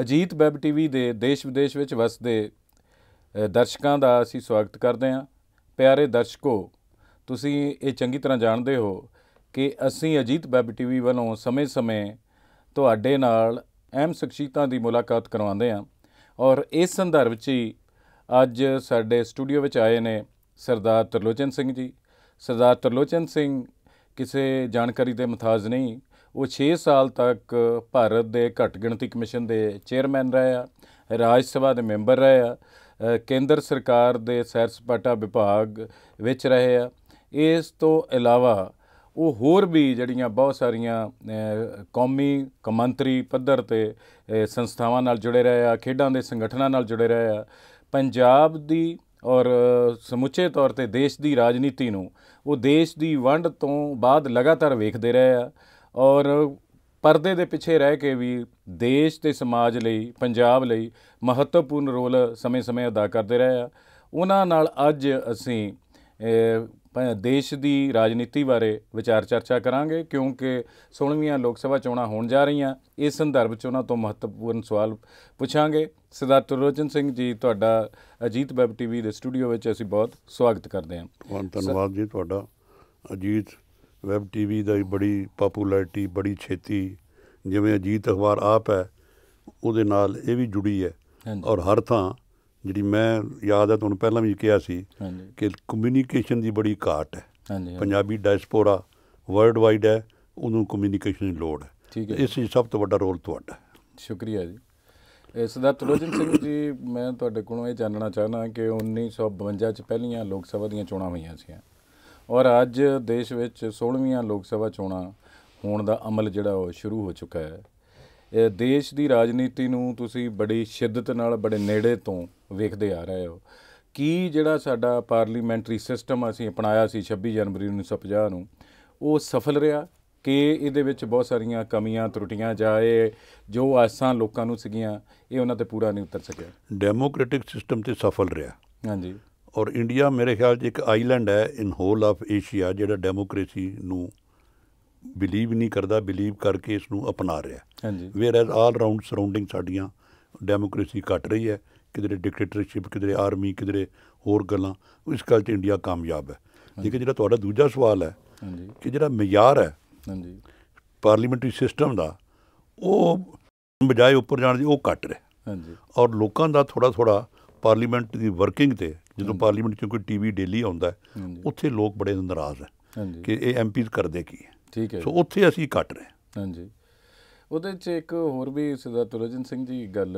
Ajit web TV ਦੇ ਦੇਸ਼ ਵਿਦੇਸ਼ ਵਿੱਚ ਵਸਦੇ ਦਰਸ਼ਕਾਂ ਦਾ ਅਸੀਂ ਸਵਾਗਤ ਕਰਦੇ ਹਾਂ ਪਿਆਰੇ ਦਰਸ਼ਕੋ ਤੁਸੀਂ ਇਹ ਚੰਗੀ ਤਰ੍ਹਾਂ ਜਾਣਦੇ ਹੋ ਕਿ ਅਸੀਂ ਅਜੀਤ ਵੈਬ ਟੀਵੀ ਵੱਲੋਂ ਸਮੇਂ-ਸਮੇਂ ਤੁਹਾਡੇ ਨਾਲ ਅਹਿਮ ਸ਼ਖਸੀਅਤਾਂ ਦੀ ਮੁਲਾਕਾਤ ਕਰਵਾਉਂਦੇ ਹਾਂ ਔਰ ਇਸ ਸੰਦਰਭ 'ਚ ਹੀ ਅੱਜ ਸਾਡੇ ਸਟੂਡੀਓ ਵਿੱਚ ਆਏ ਨੇ ਸਰਦਾਰ ਤਰਲੋਚਨ ਸਿੰਘ ਜੀ ਸਰਦਾਰ ਤਰਲੋਚਨ ਸਿੰਘ ਕਿਸੇ ਜਾਣਕਾਰੀ ਦੇ ਮਤਾਜ਼ ਨਹੀਂ ਉਹ 6 ਸਾਲ ਤੱਕ ਭਾਰਤ ਦੇ ਘੱਟ ਗਿਣਤੀ ਕਮਿਸ਼ਨ ਦੇ ਚੇਅਰਮੈਨ ਰਹੇ ਆ ਰਾਜ ਸਭਾ ਦੇ ਮੈਂਬਰ ਰਹੇ ਆ ਕੇਂਦਰ ਸਰਕਾਰ ਦੇ ਸੈਰ ਸਪਾਟਾ ਵਿਭਾਗ ਵਿੱਚ ਰਹੇ ਆ ਇਸ ਤੋਂ ਇਲਾਵਾ ਉਹ ਹੋਰ ਵੀ ਜਿਹੜੀਆਂ ਬਹੁਤ ਸਾਰੀਆਂ ਕੌਮੀ ਕਮੰਤਰੀ ਪੱਧਰ ਤੇ ਸੰਸਥਾਵਾਂ ਨਾਲ ਜੁੜੇ ਰਹੇ ਆ ਖੇਡਾਂ ਦੇ ਸੰਗਠਨਾਂ ਨਾਲ ਜੁੜੇ ਰਹੇ ਆ ਪੰਜਾਬ ਦੀ ਔਰ ਸਮੁੱਚੇ ਤੌਰ ਤੇ ਦੇਸ਼ ਦੀ ਰਾਜਨੀਤੀ ਨੂੰ ਉਹ ਦੇਸ਼ ਦੀ ਵੰਡ ਤੋਂ ਬਾਅਦ ਲਗਾਤਾਰ ਵੇਖਦੇ ਰਹੇ ਆ ਔਰ ਪਰਦੇ ਦੇ ਪਿੱਛੇ ਰਹਿ ਕੇ ਵੀ ਦੇਸ਼ ਤੇ ਸਮਾਜ ਲਈ ਪੰਜਾਬ ਲਈ ਮਹੱਤਵਪੂਰਨ ਰੋਲ ਸਮੇਂ-ਸਮੇਂ ਅਦਾ ਕਰਦੇ ਰਹੇ ਆ ਉਹਨਾਂ ਨਾਲ ਅੱਜ ਅਸੀਂ ਦੇਸ਼ ਦੀ ਰਾਜਨੀਤੀ ਬਾਰੇ ਵਿਚਾਰ ਚਰਚਾ ਕਰਾਂਗੇ ਕਿਉਂਕਿ 16ਵੀਆਂ ਲੋਕ ਸਭਾ ਚੋਣਾਂ ਹੋਣ ਜਾ ਰਹੀਆਂ ਇਸ ਸੰਦਰਭ 'ਚ ਉਹਨਾਂ ਤੋਂ ਮਹੱਤਵਪੂਰਨ ਸਵਾਲ ਪੁੱਛਾਂਗੇ ਸਰਦਾਰ ਤਰੋਜਨ ਸਿੰਘ ਜੀ ਤੁਹਾਡਾ ਅਜੀਤ ਵੈਬ ਟੀਵੀ ਦੇ ਸਟੂਡੀਓ ਵਿੱਚ ਅਸੀਂ ਬਹੁਤ ਸਵਾਗਤ ਕਰਦੇ ਹਾਂ ਧੰਨਵਾਦ ਜੀ ਤੁਹਾਡਾ ਅਜੀਤ ਵੈਬ ਟੀਵੀ ਦਾ ਬੜੀ ਪਪੂਲੈਰਿਟੀ ਬੜੀ ਛੇਤੀ ਜਿਵੇਂ ਅਜੀਤ ਅਖਬਾਰ ਆਪ ਹੈ ਉਹਦੇ ਨਾਲ ਇਹ ਵੀ ਜੁੜੀ ਹੈ ਔਰ ਹਰ ਥਾਂ ਜਿਹੜੀ ਮੈਂ ਯਾਦ ਹੈ ਤੁਹਾਨੂੰ ਪਹਿਲਾਂ ਵੀ ਕਿਹਾ ਸੀ ਕਿ ਕਮਿਊਨੀਕੇਸ਼ਨ ਦੀ ਬੜੀ ਘਾਟ ਹੈ ਪੰਜਾਬੀ ਡਾਇਸਪੋਰਾ ਵਰਲਡ ਵਾਈਡ ਹੈ ਉਹਨੂੰ ਕਮਿਊਨੀਕੇਸ਼ਨ ਦੀ ਲੋੜ ਹੈ ਇਸ ਵਿੱਚ ਸਭ ਤੋਂ ਵੱਡਾ ਰੋਲ ਤੁਹਾਡਾ ਸ਼ੁਕਰੀਆ ਜੀ ਦਾ ਤਰੋਜਨ ਸਿੰਘ ਜੀ ਮੈਂ ਤੁਹਾਡੇ ਕੋਲੋਂ ਇਹ ਜਾਣਨਾ ਚਾਹਨਾ ਕਿ 1952 ਚ ਪਹਿਲੀਆਂ ਲੋਕ ਸਭਾ ਦੀਆਂ ਚੋਣਾਂ ਹੋਈਆਂ ਸੀ ਔਰ ਅੱਜ ਦੇਸ਼ ਵਿੱਚ 16ਵੀਆਂ ਲੋਕ ਸਭਾ ਚੋਣਾਂ ਹੋਣ ਦਾ ਅਮਲ ਜਿਹੜਾ ਉਹ ਸ਼ੁਰੂ ਹੋ ਚੁੱਕਾ ਹੈ ਇਹ ਦੇਸ਼ ਦੀ ਰਾਜਨੀਤੀ ਨੂੰ ਤੁਸੀਂ ਬੜੀ ਸ਼ਿੱਦਤ ਨਾਲ ਬੜੇ ਨੇੜੇ ਤੋਂ ਵੇਖਦੇ ਆ ਰਹੇ ਹੋ ਕੀ ਜਿਹੜਾ ਸਾਡਾ ਪਾਰਲੀਮੈਂਟਰੀ ਸਿਸਟਮ ਅਸੀਂ ਅਪਣਾਇਆ ਸੀ 26 ਜਨਵਰੀ 1950 ਨੂੰ ਉਹ ਸਫਲ ਰਿਹਾ ਕਿ ਇਹਦੇ ਵਿੱਚ ਬਹੁਤ ਸਾਰੀਆਂ ਕਮੀਆਂ ਤਰੁੱਟੀਆਂ ਜਾਏ ਜੋ ਆਸਾਂ ਲੋਕਾਂ ਨੂੰ ਸੀਗੀਆਂ ਇਹ ਉਹਨਾਂ ਤੇ ਪੂਰਾ ਨਹੀਂ ਉਤਰ ਸਕਿਆ ਡੈਮੋਕ੍ਰੈਟਿਕ ਸਿਸਟਮ ਤੇ ਸਫਲ ਰਿਹਾ ਹਾਂਜੀ ਔਰ ਇੰਡੀਆ ਮੇਰੇ ਖਿਆਲ 'ਚ ਇੱਕ ਆਈਲੈਂਡ ਹੈ ਇਨ ਹੋਲ ਆਫ ਏਸ਼ੀਆ ਜਿਹੜਾ ਡੈਮੋਕ੍ਰੇਸੀ ਨੂੰ ਬਿਲੀਵ ਨਹੀਂ ਕਰਦਾ ਬਿਲੀਵ ਕਰਕੇ ਇਸ ਨੂੰ ਅਪਣਾ ਰਿਹਾ ਹਾਂਜੀ whereas all round surrounding ਸਾਡੀਆਂ ਡੈਮੋਕ੍ਰੇਸੀ ਘਟ ਰਹੀ ਹੈ ਕਿਧਰੇ ਡਿਕਟੇਟਰਸ਼ਿਪ ਕਿਧਰੇ ਆਰਮੀ ਕਿਧਰੇ ਹੋਰ ਗੱਲਾਂ ਇਸ ਗੱਲ 'ਚ ਇੰਡੀਆ ਕਾਮਯਾਬ ਹੈ ਲੇਕਿਨ ਜਿਹੜਾ ਤੁਹਾਡਾ ਦੂਜਾ ਸਵਾਲ ਹੈ ਕਿ ਜਿਹੜਾ ਮਿਆਰ ਹੈ ਹਾਂਜੀ ਪਾਰਲੀਮੈਂਟਰੀ ਸਿਸਟਮ ਦਾ ਉਹ ਬਜਾਏ ਉੱਪਰ ਜਾਣ ਦੀ ਉਹ ਘਟ ਰਿਹਾ ਹਾਂਜੀ ਔਰ ਲੋਕਾਂ ਦਾ ਥੋੜਾ ਥੋੜਾ ਪਾਰਲੀਮੈਂਟ ਦੀ ਵਰਕਿੰਗ ਤੇ ਜਦੋਂ ਪਾਰਲੀਮੈਂਟ ਕੋਈ ਟੀਵੀ ਡੇਲੀ ਆਉਂਦਾ ਉੱਥੇ ਲੋਕ ਬੜੇ ਨਾਰਾਜ਼ ਹੈ ਕਿ ਇਹ ਐਮਪੀਜ਼ ਕਰਦੇ ਕੀ ਠੀਕ ਹੈ ਸੋ ਉੱਥੇ ਅਸੀਂ ਕੱਟ ਰਹੇ ਹਾਂ ਹਾਂਜੀ ਉਹਦੇ 'ਚ ਇੱਕ ਹੋਰ ਵੀ ਸਿਦਾ ਤੁਰਜਨ ਸਿੰਘ ਜੀ ਗੱਲ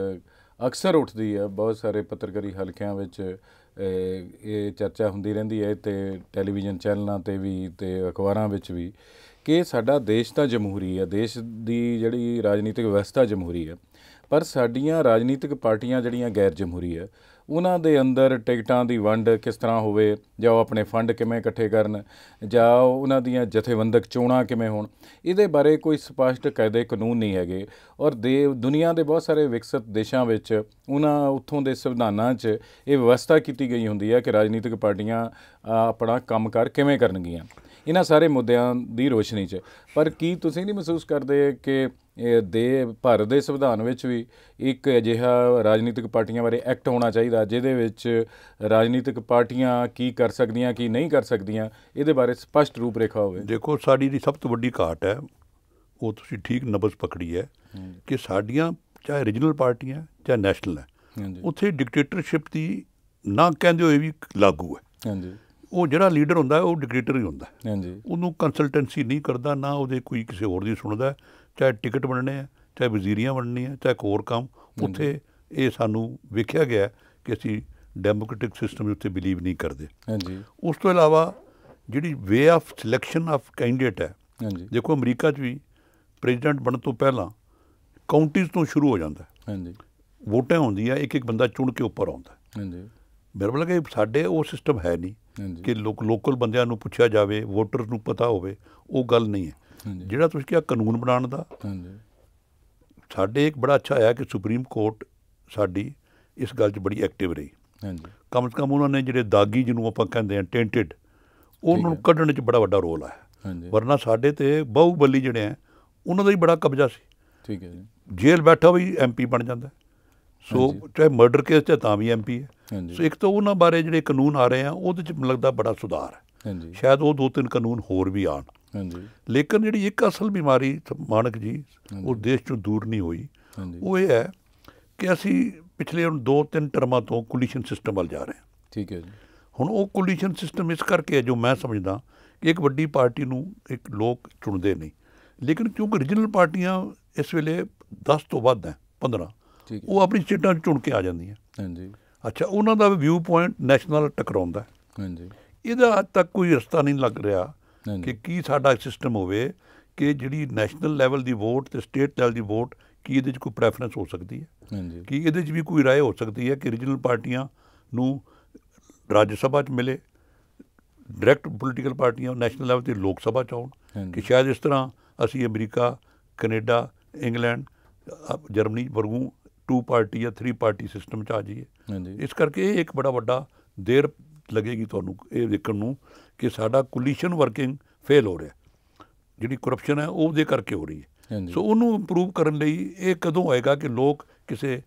ਅਕਸਰ ਉੱਠਦੀ ਹੈ ਬਹੁਤ ਸਾਰੇ ਪੱਤਰਕਾਰੀ ਹਲਕਿਆਂ ਵਿੱਚ ਇਹ ਚਰਚਾ ਹੁੰਦੀ ਰਹਿੰਦੀ ਹੈ ਤੇ ਟੈਲੀਵਿਜ਼ਨ ਚੈਨਲਾਂ ਤੇ ਵੀ ਤੇ ਅਖਬਾਰਾਂ ਵਿੱਚ ਵੀ ਕਿ ਸਾਡਾ ਦੇਸ਼ ਤਾਂ ਜਮਹੂਰੀ ਹੈ ਦੇਸ਼ ਦੀ ਜਿਹੜੀ ਰਾਜਨੀਤਿਕ ਵਿਵਸਥਾ ਜਮਹੂਰੀ ਹੈ ਪਰ ਸਾਡੀਆਂ ਰਾਜਨੀਤਿਕ ਪਾਰਟੀਆਂ ਜਿਹੜੀਆਂ ਗੈਰ ਜਮਹੂਰੀ ਹੈ ਉਹਨਾਂ ਦੇ ਅੰਦਰ ਟਿਕਟਾਂ ਦੀ ਵੰਡ ਕਿਸ ਤਰ੍ਹਾਂ ਹੋਵੇ ਜਾਂ ਉਹ ਆਪਣੇ ਫੰਡ ਕਿਵੇਂ ਇਕੱਠੇ ਕਰਨ ਜਾਂ ਉਹਨਾਂ ਦੀਆਂ ਜਥੇਬੰਦਕ ਚੋਣਾਂ ਕਿਵੇਂ ਹੋਣ ਇਹਦੇ ਬਾਰੇ ਕੋਈ ਸਪਸ਼ਟ ਕਾਇਦੇ ਕਾਨੂੰਨ ਨਹੀਂ ਹੈਗੇ ਔਰ ਦੇ ਦੁਨੀਆ ਦੇ ਬਹੁਤ ਸਾਰੇ ਵਿਕਸਿਤ ਦੇਸ਼ਾਂ ਵਿੱਚ ਉਹਨਾਂ ਉੱਥੋਂ ਦੇ ਸੰਵਿਧਾਨਾਂ 'ਚ ਇਹ ਵਿਵਸਥਾ ਕੀਤੀ ਗਈ ਹੁੰਦੀ ਹੈ ਕਿ ਰਾਜਨੀਤਿਕ ਪਾਰਟੀਆਂ ਆਪਣਾ ਕੰਮਕਾਰ ਕਿਵੇਂ ਕਰਨਗੀਆਂ ਇਹਨਾਂ ਸਾਰੇ ਮੁੱਦਿਆਂ ਦੀ ਰੋਸ਼ਨੀ 'ਚ ਪਰ ਕੀ ਤੁਸੀਂ ਨਹੀਂ ਮਹਿਸੂਸ ਕਰਦੇ ਕਿ ਦੇ ਭਾਰਤ ਦੇ ਸੰਵਿਧਾਨ ਵਿੱਚ ਵੀ ਇੱਕ ਅਜਿਹਾ ਰਾਜਨੀਤਿਕ ਪਾਰਟੀਆਂ ਬਾਰੇ ਐਕਟ ਹੋਣਾ ਚਾਹੀਦਾ ਜਿਹਦੇ ਵਿੱਚ ਰਾਜਨੀਤਿਕ ਪਾਰਟੀਆਂ ਕੀ ਕਰ ਸਕਦੀਆਂ ਕੀ ਨਹੀਂ ਕਰ ਸਕਦੀਆਂ ਇਹਦੇ ਬਾਰੇ ਸਪਸ਼ਟ ਰੂਪ ਰੇਖਾ ਹੋਵੇ ਦੇਖੋ ਸਾਡੀ ਦੀ ਸਭ ਤੋਂ ਵੱਡੀ ਘਾਟ ਹੈ ਉਹ ਤੁਸੀਂ ਠੀਕ ਨਬਜ਼ ਪਕੜੀ ਹੈ ਕਿ ਸਾਡੀਆਂ ਚਾਹੇ ਰੀਜਨਲ ਪਾਰਟੀਆਂ ਚਾਹੇ ਨੈਸ਼ਨਲ ਹੈ ਉੱਥੇ ਡਿਕਟੇਟਰਸ਼ਿਪ ਦੀ ਨਾ ਕਹਿੰਦੇ ਹੋਏ ਵੀ ਲਾਗੂ ਹੈ ਹਾਂਜੀ ਉਹ ਜਿਹੜਾ ਲੀਡਰ ਹੁੰਦਾ ਉਹ ਡਿਕਟੇਟਰ ਹੀ ਹੁੰਦਾ ਹਾਂਜੀ ਉਹਨੂੰ ਕੰਸਲਟੈਂਸੀ ਨਹੀਂ ਕਰਦਾ ਨਾ ਉਹਦੇ ਕੋਈ ਕਿਸੇ ਹੋਰ ਦੀ ਸੁਣਦਾ ਚਾਹੇ ਟਿਕਟ ਬਣਨੇ ਆ ਚਾਹੇ ਵਜ਼ੀਰੀਆਂ ਆ ਚਾਹੇ ਹੋਰ ਕੰਮ ਉੱਥੇ ਇਹ ਸਾਨੂੰ ਵੇਖਿਆ ਗਿਆ ਕਿ ਅਸੀਂ ਡੈਮੋਕ੍ਰੈਟਿਕ ਸਿਸਟਮ ਉੱਤੇ ਬਲੀਵ ਨਹੀਂ ਕਰਦੇ ਹਾਂਜੀ ਉਸ ਤੋਂ ਇਲਾਵਾ ਜਿਹੜੀ way of selection of candidate ਹੈ ਹਾਂਜੀ ਦੇਖੋ ਅਮਰੀਕਾ 'ਚ ਵੀ ਪ੍ਰੈਜ਼ੀਡੈਂਟ ਬਣਨ ਤੋਂ ਪਹਿਲਾਂ ਕਾਉਂਟੀਜ਼ ਤੋਂ ਸ਼ੁਰੂ ਹੋ ਜਾਂਦਾ ਹਾਂਜੀ ਵੋਟਾਂ ਹੁੰਦੀਆਂ ਇੱਕ ਇੱਕ ਬੰਦਾ ਚੁਣ ਕੇ ਉੱਪਰ ਆਉਂਦਾ ਹਾਂਜੀ ਮੇਰੇ ਕੋਲ ਕਿ ਸਾਡੇ ਉਹ ਸਿਸਟਮ ਹੈ ਨਹੀਂ ਕਿ ਲੋਕ ਲੋਕਲ ਬੰਦਿਆਂ ਨੂੰ ਪੁੱਛਿਆ ਜਾਵੇ ਵੋਟਰ ਨੂੰ ਪਤਾ ਹੋਵੇ ਉਹ ਗੱਲ ਨਹੀਂ ਹੈ ਜਿਹੜਾ ਤੁਸੀਂ ਕਿਹਾ ਕਾਨੂੰਨ ਬਣਾਉਣ ਦਾ ਹਾਂਜੀ ਸਾਡੇ ਇੱਕ ਬੜਾ ਅੱਛਾ ਆਇਆ ਕਿ ਸੁਪਰੀਮ ਕੋਰਟ ਸਾਡੀ ਇਸ ਗੱਲ 'ਚ ਬੜੀ ਐਕਟਿਵ ਰਹੀ ਹਾਂਜੀ ਕਮ ਸੇ ਕਮ ਉਹਨਾਂ ਨੇ ਜਿਹੜੇ ਦਾਗੀ ਜਿਹਨੂੰ ਆਪਾਂ ਕਹਿੰਦੇ ਆ ਟੈਂਟਡ ਉਹਨਾਂ ਨੂੰ ਕੱਢਣ 'ਚ ਬੜਾ ਵੱਡਾ ਰੋਲ ਆਇਆ ਹਾਂਜੀ ਵਰਨਾ ਸਾਡੇ ਤੇ ਬੱਲੀ ਜਿਹੜੇ ਆ ਉਹਨਾਂ ਦਾ ਹੀ ਬੜਾ ਕਬਜ਼ਾ ਸੀ ਠੀਕ ਹੈ ਜੀ ਜੇਲ੍ਹ ਬੈਠਾ ਵੀ ਐਮਪੀ ਬਣ ਜਾਂਦਾ ਸੋ ਚਾਹੇ ਮਰਡਰ ਕੇਸ ਤੇ ਤਾਂ ਵੀ ਐਮਪੀ ਹੈ ਹਾਂਜੀ ਸੋ ਇੱਕ ਤਾਂ ਉਹਨਾਂ ਬਾਰੇ ਜਿਹੜੇ ਕਾਨੂੰਨ ਆ ਰਹੇ ਆ ਉਹਦੇ ਚ ਲੱਗਦਾ ਬੜਾ ਸੁਧਾਰ ਹੈ ਹਾਂਜੀ ਸ਼ਾਇਦ ਉਹ ਦੋ ਤਿੰਨ ਕਾਨੂੰਨ ਹੋਰ ਵੀ ਆਣ ਹਾਂਜੀ ਲੇਕਿਨ ਜਿਹੜੀ ਇੱਕ ਅਸਲ ਬਿਮਾਰੀ ਮਾਨਕ ਜੀ ਉਹ ਦੇਸ਼ ਚੋਂ ਦੂਰ ਨਹੀਂ ਹੋਈ ਉਹ ਇਹ ਹੈ ਕਿ ਅਸੀਂ ਪਿਛਲੇ ਹੁਣ ਦੋ ਤਿੰਨ ਟਰਮਾਂ ਤੋਂ ਕੋਲੀਸ਼ਨ ਸਿਸਟਮ ਵੱਲ ਜਾ ਰਹੇ ਹਾਂ ਠੀਕ ਹੈ ਜੀ ਹੁਣ ਉਹ ਕੋਲੀਸ਼ਨ ਸਿਸਟਮ ਇਸ ਕਰਕੇ ਹੈ ਜੋ ਮੈਂ ਸਮਝਦਾ ਕਿ ਇੱਕ ਵੱਡੀ ਪਾਰਟੀ ਨੂੰ ਇੱਕ ਲੋਕ ਚੁਣਦੇ ਨਹੀਂ ਲੇਕਿਨ ਕਿਉਂਕਿ origignal ਪਾਰਟੀਆਂ ਇਸ ਵੇਲੇ 10 ਤੋਂ ਵੱਧ ਹੈ 15 ਉਹ ਆਪਣੀ ਸੀਟਾਂ ਚੁਣ ਕੇ ਆ ਜਾਂਦੀਆਂ ਹਾਂਜੀ ਅੱਛਾ ਉਹਨਾਂ ਦਾ ਵਿਊ ਪੁਆਇੰਟ ਨੈਸ਼ਨਲ ਟਕਰਾਉਂਦਾ ਹਾਂਜੀ ਇਹਦਾ ਹੱਦ ਤੱਕ ਕੋਈ ਰਸਤਾ ਨਹੀਂ ਲੱਗ ਰਿਹਾ ਕਿ ਕੀ ਸਾਡਾ ਸਿਸਟਮ ਹੋਵੇ ਕਿ ਜਿਹੜੀ ਨੈਸ਼ਨਲ ਲੈਵਲ ਦੀ ਵੋਟ ਤੇ ਸਟੇਟ ਲੈਵਲ ਦੀ ਵੋਟ ਕੀ ਇਹਦੇ 'ਚ ਕੋਈ ਪ੍ਰੈਫਰੈਂਸ ਹੋ ਸਕਦੀ ਹੈ ਹਾਂਜੀ ਕੀ ਇਹਦੇ 'ਚ ਵੀ ਕੋਈ رائے ਹੋ ਸਕਦੀ ਹੈ ਕਿ ਰੀਜਨਲ ਪਾਰਟੀਆਂ ਨੂੰ ਰਾਜ ਸਭਾ 'ਚ ਮਿਲੇ ਡਾਇਰੈਕਟ ਪੋਲੀਟੀਕਲ ਪਾਰਟੀਆਂ ਨੈਸ਼ਨਲ ਲੈਵਲ ਤੇ ਲੋਕ ਸਭਾ 'ਚ ਆਉਣ ਕਿ ਸ਼ਾਇਦ ਇਸ ਤਰ੍ਹਾਂ ਅਸੀਂ ਅਮਰੀਕਾ ਕੈਨੇਡਾ ਇੰਗਲੈਂਡ ਜਰਮਨੀ ਵਰਗੂ ਟੂ ਪਾਰਟੀ ਜਾਂ ਥਰੀ ਪਾਰਟੀ ਸਿਸਟਮ ਚ ਆ ਜਾਈਏ ਇਸ ਕਰਕੇ ਇਹ ਇੱਕ ਬੜਾ ਵੱਡਾ ਦੇਰ ਲੱਗੇਗੀ ਤੁਹਾਨੂੰ ਇਹ ਦੇਖਣ ਨੂੰ ਕਿ ਸਾਡਾ ਕੋਲੀਸ਼ਨ ਵਰਕਿੰਗ ਫੇਲ ਹੋ ਰਿਹਾ ਜਿਹੜੀ ਕਰਪਸ਼ਨ ਹੈ ਉਹ ਦੇ ਕਰਕੇ ਹੋ ਰਹੀ ਹੈ ਸੋ ਉਹਨੂੰ ਇੰਪਰੂਵ ਕਰਨ ਲਈ ਇਹ ਕਦੋਂ ਹੋਏਗਾ ਕਿ ਲੋਕ ਕਿਸੇ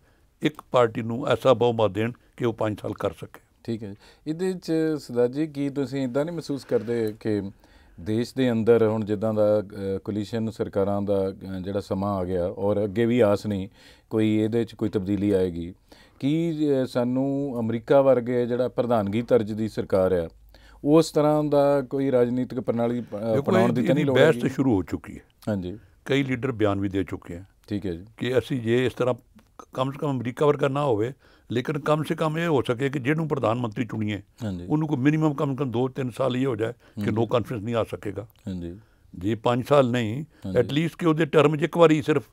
ਇੱਕ ਪਾਰਟੀ ਨੂੰ ਐਸਾ ਬਹੁਮਤ ਦੇਣ ਕਿ ਉਹ 5 ਸਾਲ ਕਰ ਸਕੇ ਠੀਕ ਹੈ ਇਹਦੇ ਚ ਸਦਾ ਜੀ ਕੀ ਤੁਸੀਂ ਇਦਾਂ ਨਹੀਂ ਮਹਿਸੂਸ ਕਰਦੇ ਕਿ ਦੇਸ਼ ਦੇ ਅੰਦਰ ਹੁਣ ਜਿੱਦਾਂ ਦਾ ਕੋਲੀਸ਼ਨ ਸਰਕਾਰਾਂ ਦਾ ਜਿਹੜਾ ਸਮਾਂ ਆ ਗਿਆ ਔਰ ਅੱਗੇ ਵੀ ਆਸ ਨਹੀਂ ਕੋਈ ਇਹਦੇ ਵਿੱਚ ਕੋਈ ਤਬਦੀਲੀ ਆਏਗੀ ਕੀ ਸਾਨੂੰ ਅਮਰੀਕਾ ਵਰਗੇ ਜਿਹੜਾ ਪ੍ਰਧਾਨਗੀ ਤਰਜ ਦੀ ਸਰਕਾਰ ਹੈ ਉਸ ਤਰ੍ਹਾਂ ਦਾ ਕੋਈ ਰਾਜਨੀਤਿਕ ਪ੍ਰਣਾਲੀ ਬਣਾਉਣ ਦੀ ਤਾਂ ਨਹੀਂ ਲੋੜ ਹੈ ਬਹਿਸ ਸ਼ੁਰੂ ਹੋ ਚੁੱਕੀ ਹੈ ਹਾਂਜੀ ਕਈ ਲੀਡਰ ਬਿਆਨ ਵੀ ਦੇ ਚੁੱਕੇ ਆ ਠੀਕ ਹੈ ਜੀ ਕਿ ਅਸੀਂ ਜੇ ਇਸ ਤਰ੍ਹਾਂ ਕਮ ਸੇ ਕਮ ਅਮਰੀਕਾ ਵਰਗਾ ਨਾ ਹੋਵੇ ਲੇਕਿਨ ਕਮ ਸੇ ਕਮ ਇਹ ਹੋ ਸਕੇ ਕਿ ਜਿਹਨੂੰ ਪ੍ਰਧਾਨ ਮੰਤਰੀ ਚੁਣੀਏ ਉਹਨੂੰ ਕੋ ਮਿਨੀਮਮ ਕਮ ਕਮ 2-3 ਸਾਲ ਹੀ ਹੋ ਜਾਏ ਕਿ ਨੋ ਕਾਨਫਰੰਸ ਨਹੀਂ ਆ ਸਕੇਗਾ ਹਾਂਜੀ ਜੇ 5 ਸਾਲ ਨਹੀਂ ਐਟ ਲੀਸਟ ਕਿ ਉਹਦੇ ਟਰਮ 'ਚ ਇੱਕ ਵਾਰੀ ਸਿਰਫ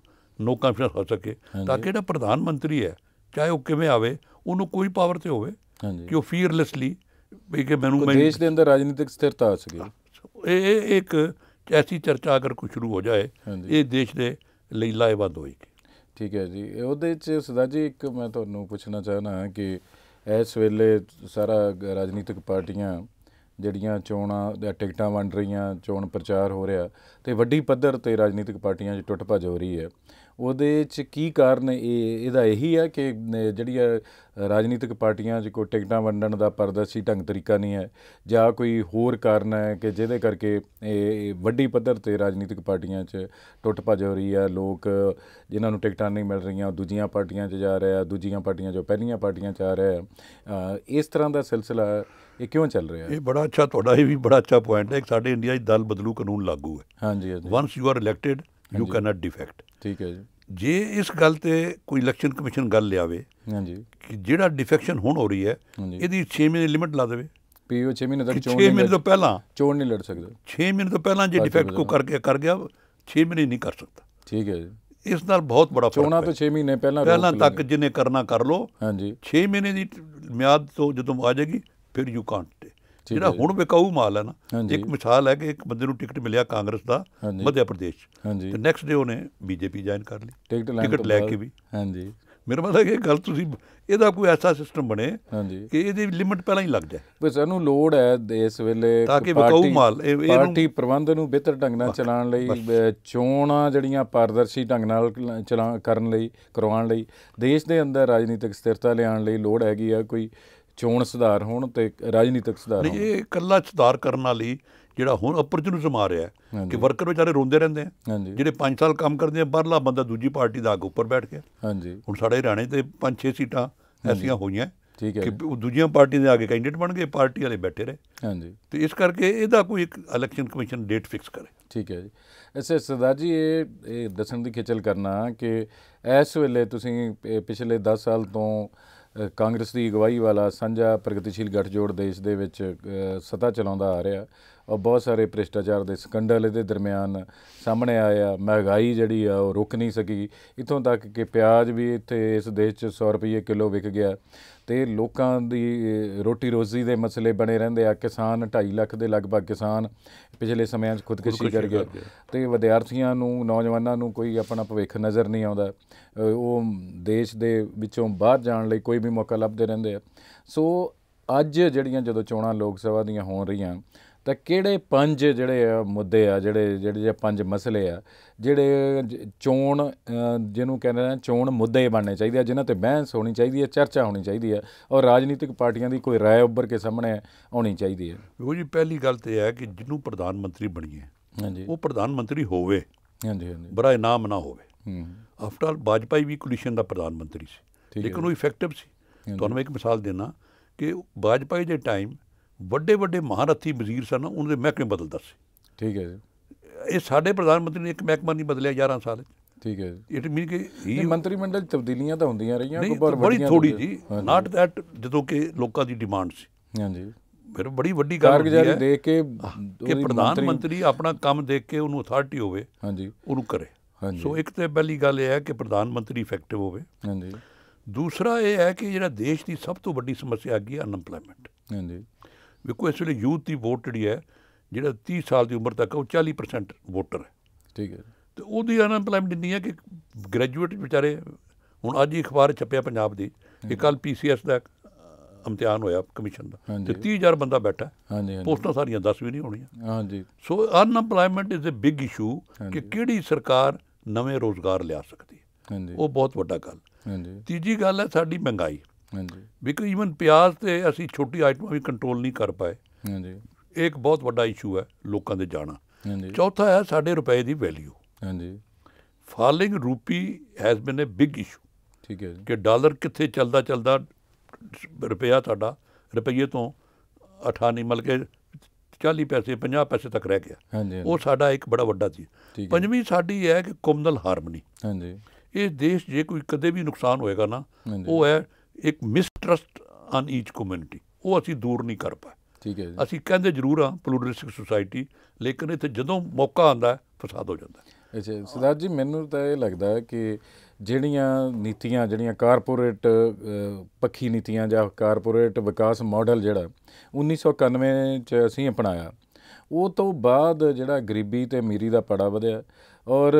ਨੋ ਕਾਨਫਰੰਸ ਹੋ ਸਕੇ ਤਾਂ ਕਿ ਜਿਹੜਾ ਪ੍ਰਧਾਨ ਮੰਤਰੀ ਹੈ ਚਾਹੇ ਉਹ ਕਿਵੇਂ ਆਵੇ ਉਹਨੂੰ ਕੋਈ ਪਾਵਰ ਤੇ ਹੋਵੇ ਕਿ ਉਹ ਫੀਅਰਲੈਸਲੀ ਵੀ ਕਿ ਮੈਨੂੰ ਮੈਂ ਦੇਸ਼ ਦੇ ਅੰਦਰ ਰਾਜਨੀਤਿਕ ਸਥਿਰਤਾ ਆ ਸਕੇ ਇਹ ਇੱਕ ਐਸੀ ਚਰਚਾ ਅਗਰ ਕੋਈ ਸ਼ੁਰੂ ਹੋ ਜਾਏ ਇਹ ਦੇਸ਼ ਦੇ ਲਈ ਲਾਹੇਵੰਦ ਹੋਏਗੀ ਠੀਕ ਹੈ ਜੀ ਉਹਦੇ ਚ ਸਦਾ ਜੀ ਇੱਕ ਮੈਂ ਤੁਹਾਨੂੰ ਪੁੱਛਣਾ ਚਾਹਨਾ ਕਿ ਇਸ ਵੇਲੇ ਸਾਰਾ ਰਾਜਨੀਤਿਕ ਪਾਰਟੀਆਂ ਜਿਹੜੀਆਂ ਚੋਣਾਂ ਦੇ ਟਿਕਟਾਂ ਵੰਡ ਰਹੀਆਂ ਚੋਣ ਪ੍ਰਚਾਰ ਹੋ ਰਿਹਾ ਤੇ ਵੱਡੀ ਪੱਧਰ ਤੇ ਰਾਜਨੀਤਿਕ ਪਾਰਟੀਆਂ 'ਚ ਟੁੱਟ ਭੱਜ ਹੋ ਰਹੀ ਹੈ ਉਹਦੇ 'ਚ ਕੀ ਕਾਰਨ ਇਹ ਇਹਦਾ ਇਹੀ ਹੈ ਕਿ ਜਿਹੜੀ ਰਾਜਨੀਤਿਕ ਪਾਰਟੀਆਂ 'ਚ ਕੋਈ ਟਿਕਟਾਂ ਵੰਡਣ ਦਾ ਪਰਦਰਸ਼ੀ ਢੰਗ ਤਰੀਕਾ ਨਹੀਂ ਹੈ ਜਾਂ ਕੋਈ ਹੋਰ ਕਾਰਨ ਹੈ ਕਿ ਜਿਹਦੇ ਕਰਕੇ ਇਹ ਵੱਡੀ ਪੱਧਰ ਤੇ ਰਾਜਨੀਤਿਕ ਪਾਰਟੀਆਂ 'ਚ ਟੁੱਟ ਭੱਜ ਹੋ ਰਹੀ ਹੈ ਲੋਕ ਜਿਨ੍ਹਾਂ ਨੂੰ ਟਿਕਟਾਂ ਨਹੀਂ ਮਿਲ ਰਹੀਆਂ ਦੂਜੀਆਂ ਪਾਰਟੀਆਂ 'ਚ ਜਾ ਰਹੇ ਆ ਦੂਜੀਆਂ ਪਾਰਟੀਆਂ ਜੋ ਪਹਿਲੀਆਂ ਪਾਰਟੀਆਂ 'ਚ ਆ ਰਹੇ ਆ ਇਸ ਤਰ੍ਹਾਂ ਦਾ ਸਿਲਸਿਲਾ ਇਹ ਕਿਉਂ ਚੱਲ ਰਿਹਾ ਹੈ ਇਹ ਬੜਾ ਅੱਛਾ ਤੁਹਾਡਾ ਇਹ ਵੀ ਬੜਾ ਅੱਛਾ ਪੁਆਇੰਟ ਹੈ ਕਿ ਸਾਡੇ ਇੰਡੀਆ 'ਚ ਦਲ ਬਦਲੂ ਕਾਨੂੰਨ ਲਾਗੂ ਹੈ ਹਾਂਜੀ ਹਾਂਜੀ once you are elected you can't defect ਠੀਕ ਹੈ ਜੀ ਜੇ ਇਸ ਗੱਲ ਤੇ ਕੋਈ ਇਲੈਕਸ਼ਨ ਕਮਿਸ਼ਨ ਗੱਲ ਲਿਆਵੇ ਹਾਂਜੀ ਕਿ ਜਿਹੜਾ ਡਿਫੈਕਸ਼ਨ ਹੁਣ ਹੋ ਰਹੀ ਹੈ ਇਹਦੀ 6 ਮਹੀਨੇ ਲਿਮਿਟ ਲਾ ਦੇਵੇ ਪੀਓ 6 ਮਹੀਨੇ ਤੱਕ ਚੋਣ ਨਹੀਂ 6 ਮਹੀਨੇ ਤੋਂ ਪਹਿਲਾਂ ਚੋਣ ਨਹੀਂ ਲੜ ਸਕਦਾ 6 ਮਹੀਨੇ ਤੋਂ ਪਹਿਲਾਂ ਜੇ ਡਿਫੈਕਟ ਕੋ ਕਰਕੇ ਕਰ ਗਿਆ 6 ਮਹੀਨੇ ਨਹੀਂ ਕਰ ਸਕਦਾ ਠੀਕ ਹੈ ਜੀ ਇਸ ਨਾਲ ਬਹੁਤ ਬੜਾ ਫਰਕ ਚੋਣਾਂ ਤੋਂ 6 ਮਹੀਨੇ ਪਹਿਲਾਂ ਪਹਿਲਾਂ ਤੱਕ ਜਿਨੇ ਕਰਨਾ ਕਰ ਲੋ ਹਾਂਜੀ 6 ਮਹੀਨੇ ਦੀ ਮਿਆਦ ਤੋਂ ਜਦੋਂ ਆ ਜਾਏਗੀ ਫਿਰ ਯੂ ਕਾਂਟ ਜਿਹੜਾ ਹੁਣ ਵਿਕਾਊ ਮਾਲ ਹੈ ਨਾ ਇੱਕ ਮਿਸਾਲ ਹੈ ਕਿ ਇੱਕ ਬੰਦੇ ਨੂੰ ਟਿਕਟ ਮਿਲਿਆ ਕਾਂਗਰਸ ਦਾ ਮੱਧ ਪ੍ਰਦੇਸ਼ ਤੇ ਨੈਕਸਟ ਡੇ ਉਹਨੇ ਬੀਜੇਪੀ ਜੁਆਇਨ ਕਰ ਲਈ ਟਿਕਟ ਲੈ ਕੇ ਵੀ ਹਾਂਜੀ ਮੇਰਾ ਮਤਲਬ ਹੈ ਕਿ ਗੱਲ ਤੁਸੀਂ ਇਹਦਾ ਕੋਈ ਐਸਾ ਸਿਸਟਮ ਬਣੇ ਕਿ ਇਹਦੀ ਲਿਮਟ ਪਹਿਲਾਂ ਹੀ ਲੱਗ ਜਾਏ ਬਸ ਇਹਨੂੰ ਲੋੜ ਹੈ ਇਸ ਵੇਲੇ ਤਾਂ ਕਿ ਮਾਲ ਪਾਰਟੀ ਪ੍ਰਬੰਧ ਨੂੰ ਬਿਹਤਰ ਢੰਗ ਨਾਲ ਚਲਾਉਣ ਲਈ ਚੋਣਾਂ ਜਿਹੜੀਆਂ ਪਾਰਦਰਸ਼ੀ ਢੰਗ ਨਾਲ ਚਲਾ ਕਰਨ ਲਈ ਕਰਵਾਉਣ ਲਈ ਦੇਸ਼ ਦੇ ਅੰਦਰ ਰਾਜਨੀਤਿਕ ਸਥਿਰਤਾ ਲਿਆਉਣ ਲਈ ਲੋੜ ਹੈਗੀ ਆ ਕੋਈ ਚੋਣ ਸੁਧਾਰ ਹੋਣ ਤੇ ਰਾਜਨੀਤਿਕ ਸੁਧਾਰ ਨਹੀਂ ਇਹ ਇਕੱਲਾ ਸੁਧਾਰ ਕਰਨ ਵਾਲੀ ਜਿਹੜਾ ਹੁਣ ਅਪਰਚੂਨਿਜ਼ਮ ਮਾਰ ਰਿਹਾ ਹੈ ਕਿ ਵਰਕਰ ਵਿਚਾਰੇ ਰੋਂਦੇ ਰਹਿੰਦੇ ਆ ਜਿਹੜੇ 5 ਸਾਲ ਕੰਮ ਕਰਦੇ ਆ ਬਾਹਰਲਾ ਬੰਦਾ ਦੂਜੀ ਪਾਰਟੀ ਦਾ ਅੱਗ ਉੱਪਰ ਬੈਠ ਗਿਆ ਹਾਂਜੀ ਹੁਣ ਸਾਡੇ ਹਰਿਆਣੇ ਤੇ 5-6 ਸੀਟਾਂ ਐਸੀਆਂ ਹੋਈਆਂ ਠੀਕ ਹੈ ਕਿ ਦੂਜੀਆਂ ਪਾਰਟੀ ਦੇ ਅੱਗੇ ਕੈਂਡੀਡੇਟ ਬਣ ਗਏ ਪਾਰਟੀ ਵਾਲੇ ਬੈਠੇ ਰਹੇ ਹਾਂਜੀ ਤੇ ਇਸ ਕਰਕੇ ਇਹਦਾ ਕੋਈ ਇੱਕ ਇਲੈਕਸ਼ਨ ਕਮਿਸ਼ਨ ਡੇਟ ਫਿਕਸ ਕਰੇ ਠੀਕ ਹੈ ਜੀ ਐਸੇ ਸਰਦਾਰ ਜੀ ਇਹ ਇਹ ਦੱਸਣ ਦੀ ਖੇਚਲ ਕਰਨਾ ਕਿ ਇਸ ਵੇਲੇ ਤੁਸੀਂ ਪਿਛਲੇ 10 ਸਾਲ ਤੋਂ ਕਾਂਗਰਸ ਦੀ ਅਗਵਾਈ ਵਾਲਾ ਸੰਜਾ ਪ੍ਰਗਤੀਸ਼ੀਲ ਗੱਠਜੋੜ ਦੇਸ਼ ਦੇ ਵਿੱਚ ਸਤਾ ਚਲਾਉਂਦਾ ਆ ਰਿਹਾ ਔਰ ਬਹੁਤ ਸਾਰੇ ਭ੍ਰਿਸ਼ਟਾਚਾਰ ਦੇ ਸਕੰਡਲ ਇਹਦੇ ਦਰਮਿਆਨ ਸਾਹਮਣੇ ਆਇਆ ਮਹਿੰਗਾਈ ਜਿਹੜੀ ਆ ਉਹ ਰੁਕ ਨਹੀਂ ਸਕੀ ਇਥੋਂ ਤੱਕ ਕਿ ਪਿਆਜ਼ ਵੀ ਇੱਥੇ ਇਸ ਦੇਸ਼ 'ਚ 100 ਰੁਪਏ ਕਿਲੋ ਵਿਕ ਗਿਆ ਤੇ ਲੋਕਾਂ ਦੀ ਰੋਟੀ ਰੋਜ਼ੀ ਦੇ ਮਸਲੇ ਬਣੇ ਰਹਿੰਦੇ ਆ ਕਿਸਾਨ 2.5 ਲੱਖ ਦੇ ਲਗਭਗ ਕਿਸਾਨ ਪਿਛਲੇ ਸਮਿਆਂ 'ਚ ਖੁਦਕੁਸ਼ੀ ਕਰ ਗਏ ਤੇ ਵਿਦਿਆਰਥੀਆਂ ਨੂੰ ਨੌਜਵਾਨਾਂ ਨੂੰ ਕੋਈ ਆਪਣਾ ਭਵਿੱਖ ਨਜ਼ਰ ਨਹੀਂ ਆਉਂਦਾ ਉਹ ਦੇਸ਼ ਦੇ ਵਿੱਚੋਂ ਬਾਹਰ ਜਾਣ ਲਈ ਕੋਈ ਵੀ ਮੌਕਾ ਲੱਭਦੇ ਰਹਿੰਦੇ ਆ ਸੋ ਅੱਜ ਜਿਹੜੀਆਂ ਜਦੋਂ ਚੋਣਾਂ ਲੋਕ ਸਭਾ ਦੀਆਂ ਹੋਣ ਰਹੀਆਂ ਤਾਂ ਕਿਹੜੇ ਪੰਜ ਜਿਹੜੇ ਮੁੱਦੇ ਆ ਜਿਹੜੇ ਜਿਹੜੇ ਪੰਜ ਮਸਲੇ ਆ ਜਿਹੜੇ ਚੋਣ ਜਿਹਨੂੰ ਕਹਿੰਦੇ ਨੇ ਚੋਣ ਮੁੱਦੇ ਬਣਨੇ ਚਾਹੀਦੇ ਆ ਜਿਨ੍ਹਾਂ ਤੇ ਬਹਿਸ ਹੋਣੀ ਚਾਹੀਦੀ ਹੈ ਚਰਚਾ ਹੋਣੀ ਚਾਹੀਦੀ ਹੈ ਔਰ ਰਾਜਨੀਤਿਕ ਪਾਰਟੀਆਂ ਦੀ ਕੋਈ رائے ਉੱਭਰ ਕੇ ਸਾਹਮਣੇ ਆਉਣੀ ਚਾਹੀਦੀ ਹੈ ਉਹ ਜੀ ਪਹਿਲੀ ਗੱਲ ਤੇ ਹੈ ਕਿ ਜਿਹਨੂੰ ਪ੍ਰਧਾਨ ਮੰਤਰੀ ਬਣੀਏ ਹਾਂਜੀ ਉਹ ਪ੍ਰਧਾਨ ਮੰਤਰੀ ਹੋਵੇ ਹਾਂਜੀ ਹਾਂਜੀ ਬੜਾ ਇਨਾਮ ਨਾ ਹੋਵੇ ਆਫਟਰ ਆਲ ਬਾਜਪਾਈ ਵੀ ਕੋਲੀਸ਼ਨ ਦਾ ਪ੍ਰਧਾਨ ਮੰਤਰੀ ਸੀ ਲੇਕਿਨ ਉਹ ਇਫੈਕਟਿਵ ਸੀ ਤੁਹਾਨੂੰ ਇੱਕ ਮਿਸਾਲ ਦੇਣਾ ਕਿ ਬਾਜਪਾਈ ਦੇ ਟਾਈਮ ਵੱਡੇ ਵੱਡੇ ਮਹਾਰਥੀ ਵਜ਼ੀਰ ਸਨ ਉਹਨਾਂ ਦੇ ਮਹਿਕਮੇ ਬਦਲਦਾ ਸੀ ਠੀਕ ਹੈ ਜੀ ਇਹ ਸਾਡੇ ਪ੍ਰਧਾਨ ਮੰਤਰੀ ਨੇ ਇੱਕ ਮਹਿਕਮਾ ਨਹੀਂ ਬਦਲਿਆ 11 ਸਾਲ ਠੀਕ ਹੈ ਜੀ ਇਟ ਮੀਨ ਕਿ ਇਹ ਮੰਤਰੀ ਮੰਡਲ ਤਬਦੀਲੀਆਂ ਤਾਂ ਹੁੰਦੀਆਂ ਰਹੀਆਂ ਕੋਈ ਬੜੀ ਥੋੜੀ ਜੀ ਨਾਟ ਦੈਟ ਜਦੋਂ ਕਿ ਲੋਕਾਂ ਦੀ ਡਿਮਾਂਡ ਸੀ ਹਾਂਜੀ ਫਿਰ ਬੜੀ ਵੱਡੀ ਗੱਲ ਹੁੰਦੀ ਹੈ ਦੇਖ ਕੇ ਕਿ ਪ੍ਰਧਾਨ ਮੰਤਰੀ ਆਪਣਾ ਕੰਮ ਦੇਖ ਕੇ ਉਹਨੂੰ ਅਥਾਰਟੀ ਹੋਵੇ ਹਾਂਜੀ ਉਹਨੂੰ ਕਰੇ ਸੋ ਇੱਕ ਤੇ ਪਹਿਲੀ ਗੱਲ ਇਹ ਹੈ ਕਿ ਪ੍ਰਧਾਨ ਮੰਤਰੀ ਇਫੈਕਟਿਵ ਹੋਵੇ ਹਾਂਜੀ ਦੂਸਰਾ ਇਹ ਹੈ ਕਿ ਜਿਹੜਾ ਦੇਸ਼ ਦੀ ਸਭ ਤੋਂ ਵੱਡੀ ਸਮੱਸਿਆ ਆ ਗਈ ਹਾਂ ਹਾਂਜੀ ਵੇਖੋ ਇਸ ਵੇਲੇ ਯੂਥ ਦੀ ਵੋਟ ਜਿਹੜੀ ਹੈ ਜਿਹੜਾ 30 ਸਾਲ ਦੀ ਉਮਰ ਤੱਕ ਉਹ 40% ਵੋਟਰ ਹੈ ਠੀਕ ਹੈ ਤੇ ਉਹਦੀ ਅਨਪਲਾਈਮੈਂਟ ਨਹੀਂ ਹੈ ਕਿ ਗ੍ਰੈਜੂਏਟ ਵਿਚਾਰੇ ਹੁਣ ਅੱਜ ਹੀ ਅਖਬਾਰ ਛਪਿਆ ਪੰਜਾਬ ਦੀ ਕਿ ਕੱਲ ਪੀਸੀਐਸ ਦਾ ਇਮਤਿਹਾਨ ਹੋਇਆ ਕਮਿਸ਼ਨ ਦਾ ਤੇ 30000 ਬੰਦਾ ਬੈਠਾ ਹਾਂਜੀ ਪੋਸਟਾਂ ਸਾਰੀਆਂ 10 ਵੀ ਨਹੀਂ ਹੋਣੀਆਂ ਹਾਂਜੀ so unemployment is a big issue ਕਿ ਕਿਹੜੀ ਸਰਕਾਰ ਨਵੇਂ ਰੋਜ਼ਗਾਰ ਲਿਆ ਸਕਦੀ ਹੈ ਉਹ ਬਹੁਤ ਵੱਡਾ ਗੱਲ ਹਾਂਜੀ ਤੀਜੀ ਗੱਲ ਹੈ ਸਾਡੀ ਮਹਿੰਗਾਈ ਹਾਂਜੀ ਬਿਕੋ ਇਵਨ ਪਿਆਜ਼ ਤੇ ਅਸੀਂ ਛੋਟੀ ਆਈਟਮਾਂ ਵੀ ਕੰਟਰੋਲ ਨਹੀਂ ਕਰ ਪਾਏ ਹਾਂਜੀ ਇੱਕ ਬਹੁਤ ਵੱਡਾ ਇਸ਼ੂ ਹੈ ਲੋਕਾਂ ਦੇ ਜਾਣਾ ਹਾਂਜੀ ਚੌਥਾ ਹੈ ਸਾਡੇ ਰੁਪਏ ਦੀ ਵੈਲਿਊ ਹਾਂਜੀ falling rupee has been a big issue ਠੀਕ ਹੈ ਕਿ ਡਾਲਰ ਕਿੱਥੇ ਚੱਲਦਾ ਚੱਲਦਾ ਰੁਪਿਆ ਸਾਡਾ ਰੁਪਈਏ ਤੋਂ ਅਠਾਨੀ ਨਹੀਂ ਮਲਕੇ 40 ਪੈਸੇ 50 ਪੈਸੇ ਤੱਕ ਰਹਿ ਗਿਆ ਹਾਂਜੀ ਉਹ ਸਾਡਾ ਇੱਕ ਬੜਾ ਵੱਡਾ ਸੀ ਪੰਜਵੀਂ ਸਾਡੀ ਹੈ ਕਿ ਕਮਨਲ ਹਾਰਮਨੀ ਹਾਂਜੀ ਇਹ ਦੇਸ਼ ਜੇ ਕੋਈ ਕਦੇ ਵੀ ਨੁਕਸਾਨ ਹੋਏਗਾ ਨਾ ਉਹ ਹੈ ਇੱਕ ਮਿਸਟਰਸਟ ਔਨ ਈਚ ਕਮਿਊਨਿਟੀ ਉਹ ਅਸੀਂ ਦੂਰ ਨਹੀਂ ਕਰ ਪਾਏ ਠੀਕ ਹੈ ਜੀ ਅਸੀਂ ਕਹਿੰਦੇ ਜ਼ਰੂਰ ਆ ਪਲੂਰਿਸਟਿਕ ਸੁਸਾਇਟੀ ਲੇਕਿਨ ਇੱਥੇ ਜਦੋਂ ਮੌਕਾ ਆਂਦਾ ਫਸਾਦ ਹੋ ਜਾਂਦਾ ਅੱਛਾ ਸਿਦਾਰ ਜੀ ਮੈਨੂੰ ਤਾਂ ਇਹ ਲੱਗਦਾ ਕਿ ਜਿਹੜੀਆਂ ਨੀਤੀਆਂ ਜਿਹੜੀਆਂ ਕਾਰਪੋਰੇਟ ਪੱਖੀ ਨੀਤੀਆਂ ਜਾਂ ਕਾਰਪੋਰੇਟ ਵਿਕਾਸ ਮਾਡਲ ਜਿਹੜਾ 1991 ਚ ਅਸੀਂ ਅਪਣਾਇਆ ਉਹ ਤੋਂ ਬਾਅਦ ਜਿਹੜਾ ਗਰੀਬੀ ਤੇ ਅਮੀਰੀ ਦਾ ਪੜਾ ਵਧਿਆ ਔਰ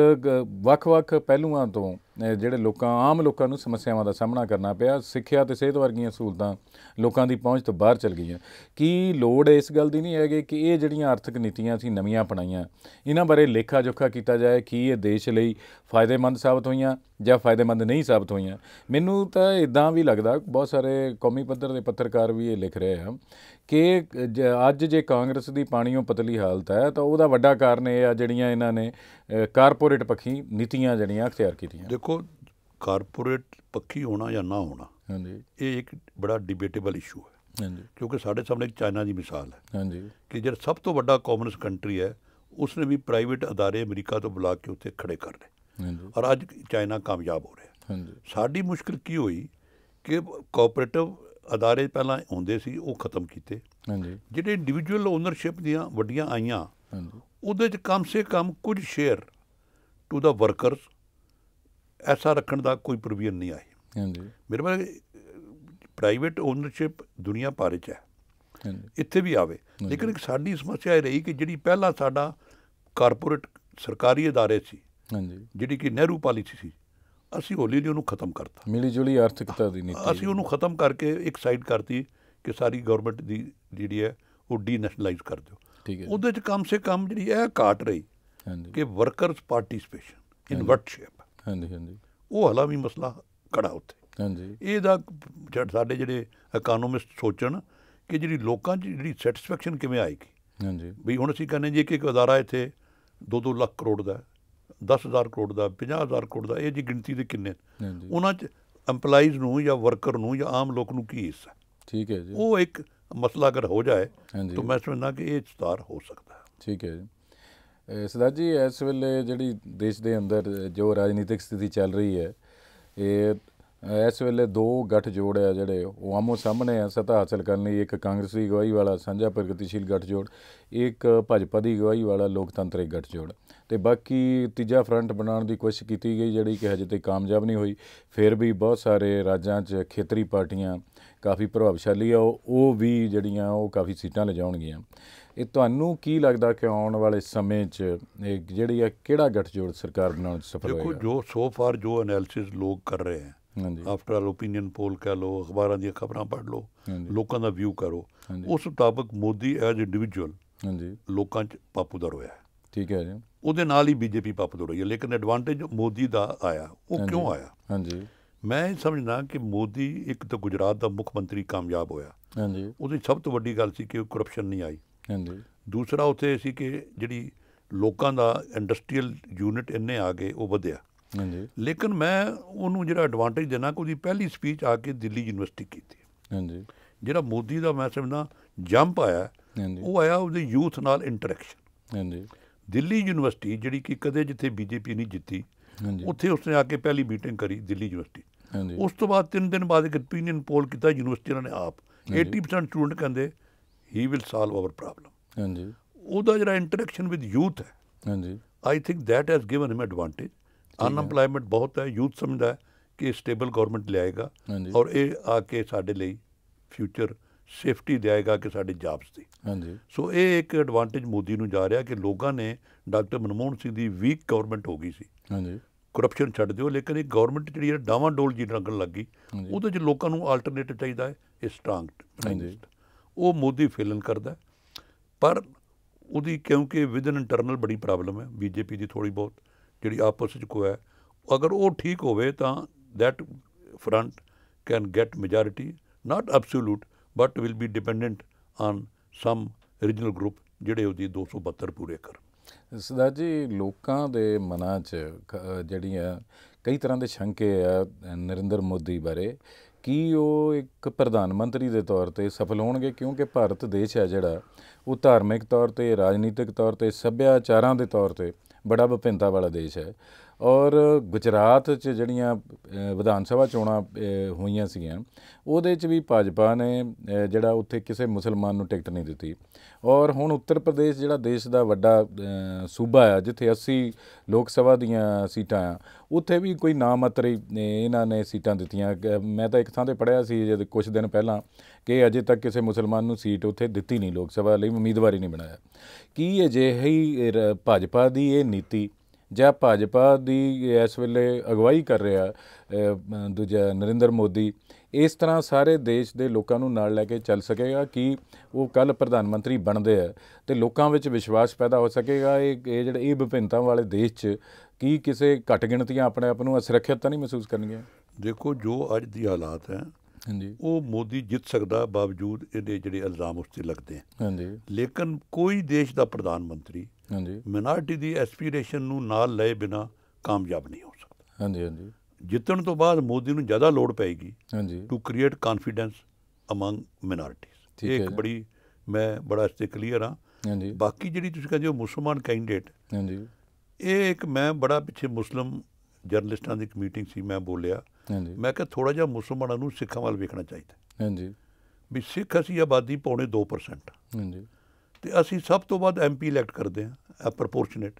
ਵੱਖ-ਵੱਖ ਪਹਿਲੂਆਂ ਤੋਂ ਜਿਹੜੇ ਲੋਕਾਂ ਆਮ ਲੋਕਾਂ ਨੂੰ ਸਮੱਸਿਆਵਾਂ ਦਾ ਸਾਹਮਣਾ ਕਰਨਾ ਪਿਆ ਸਿੱਖਿਆ ਤੇ ਸਿਹਤ ਵਰਗੀਆਂ ਸਹੂਲਤਾਂ ਲੋਕਾਂ ਦੀ ਪਹੁੰਚ ਤੋਂ ਬਾਹਰ ਚਲ ਗਈਆਂ ਕੀ ਲੋੜ ਇਸ ਗੱਲ ਦੀ ਨਹੀਂ ਹੈਗੇ ਕਿ ਇਹ ਜਿਹੜੀਆਂ ਆਰਥਿਕ ਨੀਤੀਆਂ ਸੀ ਨਵੀਆਂ ਅਪਣਾਈਆਂ ਇਹਨਾਂ ਬਾਰੇ ਲੇਖਾ ਜੋਖਾ ਕੀਤਾ ਜਾਏ ਕਿ ਇਹ ਦੇਸ਼ ਲਈ ਫਾਇਦੇਮੰਦ ਸਾਬਤ ਹੋਈਆਂ ਜਾਂ ਫਾਇਦੇਮੰਦ ਨਹੀਂ ਸਾਬਤ ਹੋਈਆਂ ਮੈਨੂੰ ਤਾਂ ਇਦਾਂ ਵੀ ਲੱਗਦਾ ਬਹੁਤ ਸਾਰੇ ਕੌਮੀ ਪੱਧਰ ਦੇ ਪੱਤਰਕਾਰ ਵੀ ਇਹ ਲਿਖ ਰਹੇ ਆ ਕਿ ਅੱਜ ਜੇ ਕਾਂਗਰਸ ਦੀ ਪਾਣੀੋਂ ਪਤਲੀ ਹਾਲਤ ਹੈ ਤਾਂ ਉਹਦਾ ਵੱਡਾ ਕਾਰਨ ਇਹ ਆ ਜਿਹੜੀਆਂ ਇਹਨਾਂ ਨੇ ਕਾਰਪੋਰੇਟ ਪੱਖੀ ਨੀਤੀਆਂ ਜਿਹੜੀਆਂ ਅਖਤਿਆਰ ਕੀਤੀਆਂ ਦੇਖੋ ਕਾਰਪੋਰੇਟ ਪੱਖੀ ਹੋਣਾ ਜਾਂ ਨਾ ਹੋਣਾ ਹਾਂਜੀ ਇਹ ਇੱਕ ਬੜਾ ਡਿਬੇਟੇਬਲ ਇਸ਼ੂ ਹੈ ਹਾਂਜੀ ਕਿਉਂਕਿ ਸਾਡੇ ਸਾਹਮਣੇ ਚਾਈਨਾ ਦੀ ਮਿਸਾਲ ਹੈ ਹਾਂਜੀ ਕਿ ਜਿਹੜਾ ਸਭ ਤੋਂ ਵੱਡਾ ਕਮਿਊਨਿਸਟ ਕੰਟਰੀ ਹੈ ਉਸਨੇ ਵੀ ਪ੍ਰਾਈਵੇਟ ادارے ਅਮਰੀਕਾ ਤੋਂ ਬੁਲਾ ਕੇ ਉੱਥੇ ਖੜੇ ਕਰ ਲਏ ਹਾਂਜੀ ਔਰ ਅੱਜ ਚਾਈਨਾ ਕਾਮਯਾਬ ਹੋ ਰਿਹਾ ਹਾਂਜੀ ਸਾਡੀ ਮੁਸ਼ਕਲ ਕੀ ਹੋਈ ਕਿ ਕੋਆਪਰੇਟਿਵ ادارے ਪਹਿਲਾਂ ਹੁੰਦੇ ਸੀ ਉਹ ਖਤਮ ਕੀਤੇ ਹਾਂਜੀ ਜਿਹੜੇ ਇੰਡੀਵਿਜੂਅਲ ਓਨਰਸ਼ਿਪ ਦੀਆਂ ਵੱਡੀਆਂ ਆਈਆਂ ਹਾਂਜੀ ਉਹਦੇ ਚ ਕਮ ਸੇ ਕਮ ਕੁਝ ਸ਼ੇਅਰ ਟੂ ਦਾ ਵਰਕਰਸ ਐਸਾ ਰੱਖਣ ਦਾ ਕੋਈ ਪ੍ਰੋਵੀਜ਼ਨ ਨਹੀਂ ਆਈ ਹਾਂਜੀ ਮੇਰੇ ਮਨ ਪ੍ਰਾਈਵੇਟ ਓਨਰਸ਼ਿਪ ਦੁਨੀਆ ਭਰ 'ਚ ਹੈ ਇੱਥੇ ਵੀ ਆਵੇ ਲੇਕਿਨ ਸਾਡੀ ਸਮੱਸਿਆ ਇਹ ਰਹੀ ਕਿ ਜਿਹੜੀ ਪਹਿਲਾਂ ਸਾਡਾ ਕਾਰਪੋਰੇਟ ਸਰਕਾਰੀ ادارے ਸੀ ਹਾਂਜੀ ਜਿਹੜੀ ਕਿ ਨਹਿਰੂ ਪਾਲਿਸੀ ਸੀ ਅਸੀਂ ਹੌਲੀ ਹੌਲੀ ਉਹਨੂੰ ਖਤਮ ਕਰਤਾ ਮਿਲੀ ਜੁਲੀ ਆਰਥਿਕਤਾ ਦੀ ਨੀਤੀ ਅਸੀਂ ਉਹਨੂੰ ਖਤਮ ਕਰਕੇ ਇੱਕ ਸਾਈਡ ਕਰਤੀ ਕਿ ਸਾਰੀ ਗਵਰਨਮੈਂਟ ਦੀ ਜਿਹੜੀ ਹੈ ਉਹ ਡੀਨੈਸ਼ਨਲਾਈਜ਼ ਕਰ ਦਿਓ ਠੀਕ ਹੈ ਉਹਦੇ ਚ ਕਮ ਸੇ ਕਮ ਜਿਹੜੀ ਇਹ ਘਾਟ ਰਹੀ ਹਾਂਜੀ ਕਿ ਵਰਕਰਸ ਪਾਰਟਿਸਪੇਸ਼ਨ ਇਨ ਵਰਕਸ਼ਿਪ ਹਾਂਜੀ ਹਾਂਜੀ ਉਹ ਹਾਲਾ ਵੀ ਮਸਲਾ ਕੜਾ ਉੱਥੇ ਹਾਂਜੀ ਇਹਦਾ ਸਾਡੇ ਜਿਹੜੇ ਇਕਨੋਮਿਸਟ ਸੋਚਣ ਕਿ ਜਿਹੜੀ ਲੋਕਾਂ 'ਚ ਜਿਹੜੀ ਸੈਟੀਸਫੈਕਸ਼ਨ ਕਿਵੇਂ ਆਏਗੀ ਹਾਂਜੀ ਵੀ ਹੁਣ ਅਸੀਂ ਕਹਿੰਦੇ ਜੀ ਕਿ ਇੱਕ ਅਦਾਰਾ ਇੱਥੇ 2-2 ਲੱਖ ਕਰੋੜ ਦਾ 10000 ਕਰੋੜ ਦਾ 50000 ਕਰੋੜ ਦਾ ਇਹ ਜੀ ਗਿਣਤੀ ਦੇ ਕਿੰਨੇ ਉਹਨਾਂ 'ਚ ਐਮਪਲਾਈਜ਼ ਨੂੰ ਜਾਂ ਵਰਕਰ ਨੂੰ ਜਾਂ ਆਮ ਲੋਕ ਨੂੰ ਕੀ ਹਿੱਸਾ ਠੀਕ ਹੈ ਜੀ ਉਹ ਇੱਕ ਮਸਲਾ ਅਗਰ ਹੋ ਜਾਏ ਤਾਂ ਮੈਂ ਸਮਝਦਾ ਕਿ ਇਹ ਸੁਧਾਰ ਹੋ ਸਕਦਾ ਠੀਕ ਹੈ ਜੀ ਸਦਾ ਜੀ ਇਸ ਵੇਲੇ ਜਿਹੜੀ ਦੇਸ਼ ਦੇ ਅੰਦਰ ਜੋ ਰਾਜਨੀਤਿਕ ਸਥਿਤੀ ਚੱਲ ਰਹੀ ਹੈ ਇਹ ਇਸ ਵੇਲੇ ਦੋ ਗੱਠ ਜੋੜ ਆ ਜਿਹੜੇ ਉਹ ਆਮੋ ਸਾਹਮਣੇ ਆ ਸਤਾ ਹਾਸਲ ਕਰਨ ਲਈ ਇੱਕ ਕਾਂਗਰਸੀ ਗਵਾਹੀ ਵਾਲਾ ਸਾਂਝਾ ਪ੍ਰਗਤੀਸ਼ੀਲ ਗੱਠ ਜੋੜ ਇੱਕ ਭਾਜਪਾ ਦੀ ਗਵਾਹੀ ਵਾਲਾ ਲੋਕਤੰਤਰੀ ਗੱਠ ਜੋੜ ਤੇ ਬਾਕੀ ਤੀਜਾ ਫਰੰਟ ਬਣਾਉਣ ਦੀ ਕੋਸ਼ਿਸ਼ ਕੀਤੀ ਗਈ ਜਿਹੜੀ ਕਿ ਹਜੇ ਤੱਕ ਕਾਮਯਾਬ ਨਹੀਂ ਹੋਈ ਫਿਰ ਵੀ ਬਹੁਤ ਸਾਰੇ ਰਾਜਾਂ 'ਚ ਖੇਤਰੀ ਪਾਰਟੀਆਂ ਕਾਫੀ ਪ੍ਰਭਾਵਸ਼ਾਲੀ ਆ ਉਹ ਵੀ ਜਿਹੜੀਆਂ ਉਹ ਕਾਫੀ ਸੀਟਾਂ ਲਿਜਾਉਣਗੀਆਂ ਇਹ ਤੁਹਾਨੂੰ ਕੀ ਲੱਗਦਾ ਕਿ ਆਉਣ ਵਾਲੇ ਸਮੇਂ 'ਚ ਇਹ ਜਿਹੜੀ ਆ ਕਿਹੜਾ ਗਠਜੋੜ ਸਰਕਾਰ ਬਣਾਉਣ 'ਚ ਸਫਲ ਹੋਏਗਾ ਦੇਖੋ ਜੋ ਸੋ ਫਾਰ ਜੋ ਐਨਾਲਿਸਿਸ ਲੋਕ ਕਰ ਰਹੇ ਹਨ ਹਾਂਜੀ ਆਫਟਰ ਆਲ ਓਪੀਨੀਅਨ ਪੋਲ ਕਹ ਲੋ ਅਖਬਾਰਾਂ ਦੀਆਂ ਖਬਰਾਂ ਪੜ੍ਹ ਲੋ ਲੋਕਾਂ ਦਾ ਵਿਊ ਕਰੋ ਉਸ ਮੁਤਾਬਕ ਮੋਦੀ ਐਜ਼ ਇੰਡੀਵਿਜੂਅਲ ਹਾਂਜੀ ਲੋਕਾਂ 'ਚ ਪਾਪੂਲਰ ਹੋਇਆ ਠੀਕ ਹੈ ਜੀ ਉਹਦੇ ਨਾਲ ਹੀ ਬੀਜੇਪੀ ਪਾਪੂਲਰ ਹੋਈ ਹੈ ਲੇਕਿਨ ਐਡਵਾਂਟੇਜ ਮੋਦੀ ਦਾ ਆਇਆ ਉਹ ਕਿਉਂ ਆਇਆ ਹਾਂਜੀ ਮੈਂ ਸਮਝਦਾ ਕਿ ਮੋਦੀ ਇੱਕ ਤਾਂ ਗੁਜਰਾਤ ਦਾ ਮੁੱਖ ਮੰਤਰੀ ਕਾਮਯਾਬ ਹੋਇਆ ਹਾਂਜੀ ਉਹਦੀ ਸਭ ਤੋਂ ਵੱਡੀ ਗੱਲ ਸੀ ਕਿ ਕਰਪਸ਼ਨ ਨਹੀਂ ਆਈ ਹਾਂਜੀ ਦੂਸਰਾ ਉੱਥੇ ਸੀ ਕਿ ਜਿਹੜੀ ਲੋਕਾਂ ਦਾ ਇੰਡਸਟਰੀਅਲ ਯੂਨਿਟ ਇੰਨੇ ਆ ਗਏ ਉਹ ਵਧਿਆ ਹਾਂਜੀ ਲੇਕਿਨ ਮੈਂ ਉਹਨੂੰ ਜਿਹੜਾ ਐਡਵਾਂਟੇਜ ਦੇਣਾ ਕਿ ਉਹਦੀ ਪਹਿਲੀ ਸਪੀਚ ਆ ਕੇ ਦਿੱਲੀ ਯੂਨੀਵਰਸਿਟੀ ਕੀਤੀ ਹਾਂਜੀ ਜਿਹੜਾ ਮੋਦੀ ਦਾ ਮੈਂ ਸਮਝਦਾ ਜੰਪ ਆਇਆ ਉਹ ਆਇਆ ਉਹਦੇ ਯੂਥ ਨਾਲ ਇੰਟਰੈਕਸ਼ਨ ਹਾਂਜੀ ਦਿੱਲੀ ਯੂਨੀਵਰਸਿਟੀ ਜਿਹੜੀ ਕਿ ਕਦੇ ਜਿੱਥੇ ਬੀਜੇਪੀ ਨਹੀਂ ਜਿੱਤੀ ਉੱਥੇ ਉਸਨੇ ਆ ਕੇ ਪਹਿਲੀ ਮੀਟਿੰਗ ਕਰੀ ਦਿੱਲੀ ਯੂਨੀਵਰਸਿਟੀ ਉਸ ਤੋਂ ਬਾਅਦ 3 ਦਿਨ ਬਾਅਦ ਇੱਕ ਓਪੀਨੀਅਨ ਪੋਲ ਕੀਤਾ ਯੂਨੀਵਰਸਿਟੀ ਨੇ ਆਪ 80% ਸਟੂਡੈਂਟ ਕਹਿੰਦੇ he will solve our problem ਹਾਂਜੀ ਉਹਦਾ ਜਿਹੜਾ ਇੰਟਰੈਕਸ਼ਨ ਵਿਦ ਯੂਥ ਹੈ ਹਾਂਜੀ I think that has given him advantage unemployment ਬਹੁਤ ਹੈ ਯੂਥ ਸਮਝਦਾ ਹੈ ਕਿ ਸਟੇਬਲ ਗਵਰਨਮੈਂਟ ਲਿਆਏਗਾ ਔਰ ਇਹ ਆ ਕੇ ਸਾਡੇ ਲਈ ਫਿਊਚਰ ਸੇਫਟੀ ਦੇਏਗਾ ਕਿ ਸਾਡੇ ਜੌਬਸ ਦੀ ਹਾਂਜੀ ਸੋ ਇਹ ਇੱਕ ਐਡਵਾਂਟੇਜ ਮੋਦੀ ਨੂੰ ਜਾ ਰਿਹਾ ਕਿ ਲੋਕਾਂ ਨੇ ਡਾਕਟਰ ਮਨਮੋਹਨ ਸਿੰਘ ਦੀ ਵੀਕ ਗਵਰਨਮੈਂਟ ਹੋ ਗਈ ਸੀ ਹਾਂਜੀ ਕਰਪਸ਼ਨ ਛੱਡ ਦਿਓ ਲੇਕਿਨ ਇਹ ਗਵਰਨਮੈਂਟ ਜਿਹੜੀ ਡਾਵਾਂ ਡੋਲ ਜੀ ਰੰਗਣ ਲੱਗੀ ਉਹਦੇ ਚ ਲੋਕਾਂ ਨੂੰ ਆਲਟਰਨੇਟਿਵ ਚਾਹੀਦਾ ਹੈ ਇਹ ਸਟਰੋਂਗ ਹਾਂਜੀ ਉਹ ਮੋਦੀ ਫੇਲਨ ਕਰਦਾ ਪਰ ਉਹਦੀ ਕਿਉਂਕਿ ਵਿਦਨ ਇੰਟਰਨਲ ਬੜੀ ਪ੍ਰੋਬਲਮ ਹੈ ਬੀਜੇਪੀ ਦੀ ਥੋੜੀ ਬਹੁਤ ਜਿਹੜੀ ਆਪਸ ਵਿੱਚ ਕੋ ਹੈ ਅਗਰ ਉਹ ਠੀਕ ਹੋਵੇ ਤਾਂ that front can get majority not absolute, but will be dependent on some origignal group ਜਿਹੜੇ ਉਹਦੀ 272 ਪੂਰੇ ਕਰ ਸਦਾ ਜੀ ਲੋਕਾਂ ਦੇ ਮਨਾਂ 'ਚ ਜਿਹੜੀਆਂ ਕਈ ਤਰ੍ਹਾਂ ਦੇ ਸ਼ੰਕੇ ਆ ਨਰਿੰਦਰ ਮੋਦੀ ਬਾਰੇ ਕੀ ਉਹ ਇੱਕ ਪ੍ਰਧਾਨ ਮੰਤਰੀ ਦੇ ਤੌਰ ਤੇ ਸਫਲ ਹੋਣਗੇ ਕਿਉਂਕਿ ਭਾਰਤ ਦੇਸ਼ ਹੈ ਜਿਹੜਾ ਉਹ ਧਾਰਮਿਕ ਤੌਰ ਤੇ ਰਾਜਨੀਤਿਕ ਤੌਰ ਤੇ ਸੱਭਿਆਚਾਰਾਂ ਦੇ ਤੌਰ ਤੇ ਬੜਾ ਵਿਭਿੰਨਤਾ ਵਾਲਾ ਦੇਸ਼ ਹੈ ਔਰ ਗੁਜਰਾਤ 'ਚ ਜਿਹੜੀਆਂ ਵਿਧਾਨ ਸਭਾ ਚੋਣਾਂ ਹੋਈਆਂ ਸੀਗੀਆਂ ਉਹਦੇ 'ਚ ਵੀ ਭਾਜਪਾ ਨੇ ਜਿਹੜਾ ਉੱਥੇ ਕਿਸੇ ਮੁਸਲਮਾਨ ਨੂੰ ਟਿਕਟ ਨਹੀਂ ਦਿੱਤੀ ਔਰ ਹੁਣ ਉੱਤਰ ਪ੍ਰਦੇਸ਼ ਜਿਹੜਾ ਦੇਸ਼ ਦਾ ਵੱਡਾ ਸੂਬਾ ਆ ਜਿੱਥੇ 80 ਲੋਕ ਸਭਾ ਦੀਆਂ ਸੀਟਾਂ ਆ ਉੱਥੇ ਵੀ ਕੋਈ ਨਾਮਤਰੀ ਇਹਨਾਂ ਨੇ ਸੀਟਾਂ ਦਿੱਤੀਆਂ ਮੈਂ ਤਾਂ ਇੱਕ ਥਾਂ ਤੇ ਪੜਿਆ ਸੀ ਜਦ ਕੁਝ ਦਿਨ ਪਹਿਲਾਂ ਕਿ ਅਜੇ ਤੱਕ ਕਿਸੇ ਮੁਸਲਮਾਨ ਨੂੰ ਸੀਟ ਉੱਥੇ ਦਿੱਤੀ ਨਹੀਂ ਲੋਕ ਸਭਾ ਲਈ ਉਮੀਦਵਾਰੀ ਨਹੀਂ ਬਣਾਇਆ ਕੀ ਅਜਿਹੀ ਭਾਜਪਾ ਦੀ ਇਹ ਨੀਤੀ ਜਾਂ ਭਾਜਪਾ ਦੀ ਇਸ ਵੇਲੇ ਅਗਵਾਈ ਕਰ ਰਿਹਾ ਦੂਜਾ ਨਰਿੰਦਰ ਮੋਦੀ ਇਸ ਤਰ੍ਹਾਂ ਸਾਰੇ ਦੇਸ਼ ਦੇ ਲੋਕਾਂ ਨੂੰ ਨਾਲ ਲੈ ਕੇ ਚੱਲ ਸਕੇਗਾ ਕਿ ਉਹ ਕੱਲ ਪ੍ਰਧਾਨ ਮੰਤਰੀ ਬਣਦੇ ਆ ਤੇ ਲੋਕਾਂ ਵਿੱਚ ਵਿਸ਼ਵਾਸ ਪੈਦਾ ਹੋ ਸਕੇਗਾ ਇਹ ਇਹ ਜਿਹੜੇ ਇਹ ਵਿਭਿੰਨਤਾ ਵਾਲੇ ਦੇਸ਼ 'ਚ ਕੀ ਕਿਸੇ ਘਟ ਗਿਣਤੀਆਂ ਆਪਣੇ ਆਪ ਨੂੰ ਅਸੁਰੱਖਿਅਤ ਤਾਂ ਨਹੀਂ ਮਹਿਸੂਸ ਕਰਨਗੀਆਂ ਦੇਖੋ ਜੋ ਅੱਜ ਦੀ ਹਾਲਾਤ ਹੈ ਹਾਂਜੀ ਉਹ ਮੋਦੀ ਜਿੱਤ ਸਕਦਾ ਬਾਵਜੂਦ ਇਹਦੇ ਜਿਹੜੇ ਇਲਜ਼ਾਮ ਉਸ ਤੇ ਲੱਗਦੇ ਹਨ ਹਾਂਜੀ ਲੇਕਿਨ ਕੋਈ ਦੇਸ਼ ਦਾ ਪ੍ਰਧਾਨ ਮੰਤਰੀ ਹਾਂਜੀ ਮਿਨਾਰਟੀ ਦੀ ਐਸਪੀਰੇਸ਼ਨ ਨੂੰ ਨਾਲ ਲਏ ਬਿਨਾ ਕਾਮਯਾਬ ਨਹੀਂ ਹੋ ਸਕਦਾ ਹਾਂਜੀ ਹਾਂਜੀ ਜਿੱਤਣ ਤੋਂ ਬਾਅਦ ਮੋਦੀ ਨੂੰ ਜ਼ਿਆਦਾ ਲੋੜ ਪੈਗੀ ਹਾਂਜੀ to create confidence among minorities ਇਹ ਇੱਕ ਬੜੀ ਮੈਂ ਬੜਾ ਇਸ ਤੇ ਕਲੀਅਰ ਹਾਂ ਹਾਂਜੀ ਬਾਕੀ ਜਿਹੜੀ ਤੁਸੀਂ ਕਹਿੰਦੇ ਹੋ ਮੁਸਲਮਾਨ ਕੈਂਡੀਡੇਟ ਹਾਂਜੀ ਇਹ ਇੱਕ ਮੈਂ ਬੜਾ ਪਿੱਛੇ ਮੁਸਲਮ ਜਰਨਲਿਸਟਾਂ ਦੀ ਇੱਕ ਮੀਟਿੰਗ ਸੀ ਮੈਂ ਬੋਲਿਆ ਹਾਂਜੀ ਮੈਂ ਕਿਹਾ ਥੋੜਾ ਜਿਹਾ ਮੁਸਲਮਾਨਾਂ ਨੂੰ ਸਿੱਖਾਂ ਵੱਲ ਵੇਖਣਾ ਚਾਹੀਦਾ ਹਾਂਜੀ ਵੀ ਸਿੱਖ ਅਸੀਂ ਆਬਾਦੀ ਪੌਣੇ 2% ਹਾਂਜੀ ਤੇ ਅਸੀਂ ਸਭ ਤੋਂ ਵੱਧ ਐਮਪੀ ਇਲੈਕਟ ਕਰਦੇ ਆ ਪ੍ਰੋਪੋਰਸ਼ਨੇਟ